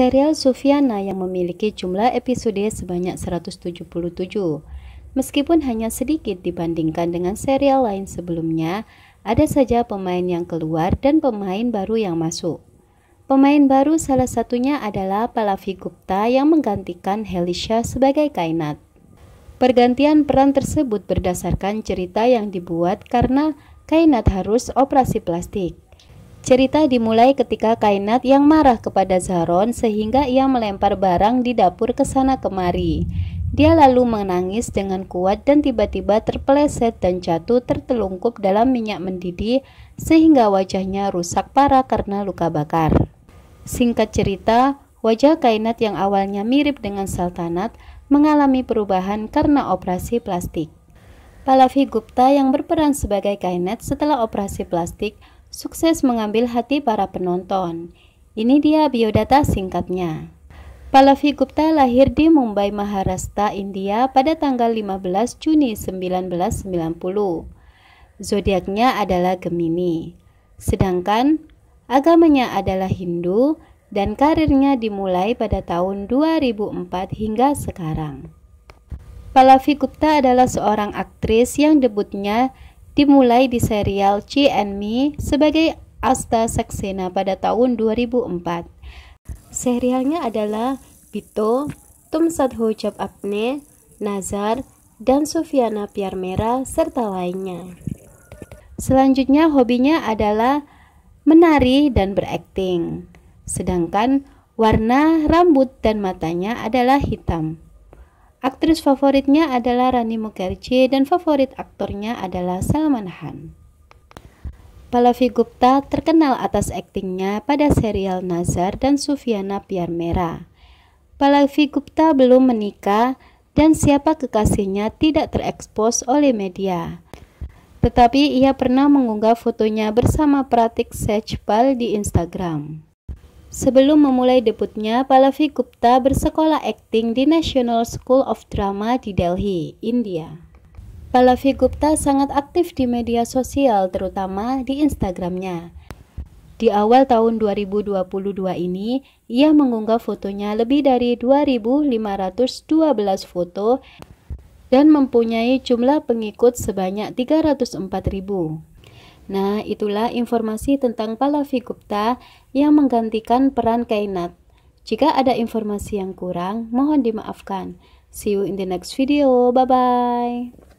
Serial Sufiana yang memiliki jumlah episode sebanyak 177. Meskipun hanya sedikit dibandingkan dengan serial lain sebelumnya, ada saja pemain yang keluar dan pemain baru yang masuk. Pemain baru salah satunya adalah Palavi Gupta yang menggantikan Helisha sebagai kainat. Pergantian peran tersebut berdasarkan cerita yang dibuat karena kainat harus operasi plastik. Cerita dimulai ketika Kainat yang marah kepada Zaron sehingga ia melempar barang di dapur ke sana kemari. Dia lalu menangis dengan kuat dan tiba-tiba terpeleset dan jatuh tertelungkup dalam minyak mendidih sehingga wajahnya rusak parah karena luka bakar. Singkat cerita, wajah Kainat yang awalnya mirip dengan Sultanat mengalami perubahan karena operasi plastik. Palavi Gupta yang berperan sebagai Kainat setelah operasi plastik sukses mengambil hati para penonton. Ini dia biodata singkatnya. Pallavi Gupta lahir di Mumbai, Maharashtra, India pada tanggal 15 Juni 1990. Zodiaknya adalah Gemini. Sedangkan agamanya adalah Hindu dan karirnya dimulai pada tahun 2004 hingga sekarang. Pallavi Gupta adalah seorang aktris yang debutnya dimulai di serial C and Me sebagai Asta Saksena pada tahun 2004. Serialnya adalah Bito, Sadho Jab Apne, Nazar, dan Sofiana Merah serta lainnya. Selanjutnya hobinya adalah menari dan berakting. Sedangkan warna rambut dan matanya adalah hitam. Aktris favoritnya adalah Rani Mukerji dan favorit aktornya adalah Salman Khan. Pallavi Gupta terkenal atas aktingnya pada serial Nazar dan Sufiana Piar Merah. Pallavi Gupta belum menikah dan siapa kekasihnya tidak terekspos oleh media. Tetapi ia pernah mengunggah fotonya bersama Pratik Sejpal di Instagram. Sebelum memulai debutnya, Pallavi Gupta bersekolah akting di National School of Drama di Delhi, India. Pallavi Gupta sangat aktif di media sosial, terutama di Instagramnya. Di awal tahun 2022 ini, ia mengunggah fotonya lebih dari 2.512 foto dan mempunyai jumlah pengikut sebanyak 304.000. Nah, itulah informasi tentang Pallavi Gupta yang menggantikan peran Kainat. Jika ada informasi yang kurang, mohon dimaafkan. See you in the next video. Bye-bye.